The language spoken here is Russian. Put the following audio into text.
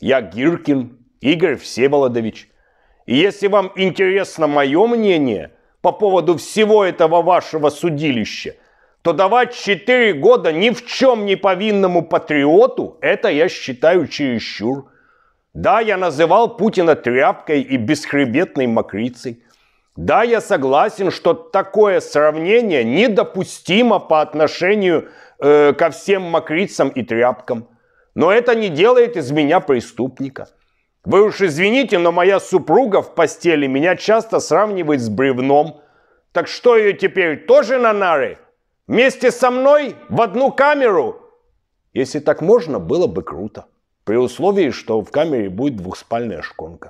Я Гиркин, Игорь Всеволодович. И если вам интересно мое мнение по поводу всего этого вашего судилища, то давать 4 года ни в чем не повинному патриоту – это, я считаю, чересчур. Да, я называл Путина тряпкой и бесхребетной мокрицей. Да, я согласен, что такое сравнение недопустимо по отношению э, ко всем мокрицам и тряпкам – но это не делает из меня преступника. Вы уж извините, но моя супруга в постели меня часто сравнивает с бревном. Так что ее теперь тоже на нары? Вместе со мной? В одну камеру? Если так можно, было бы круто. При условии, что в камере будет двухспальная шконка.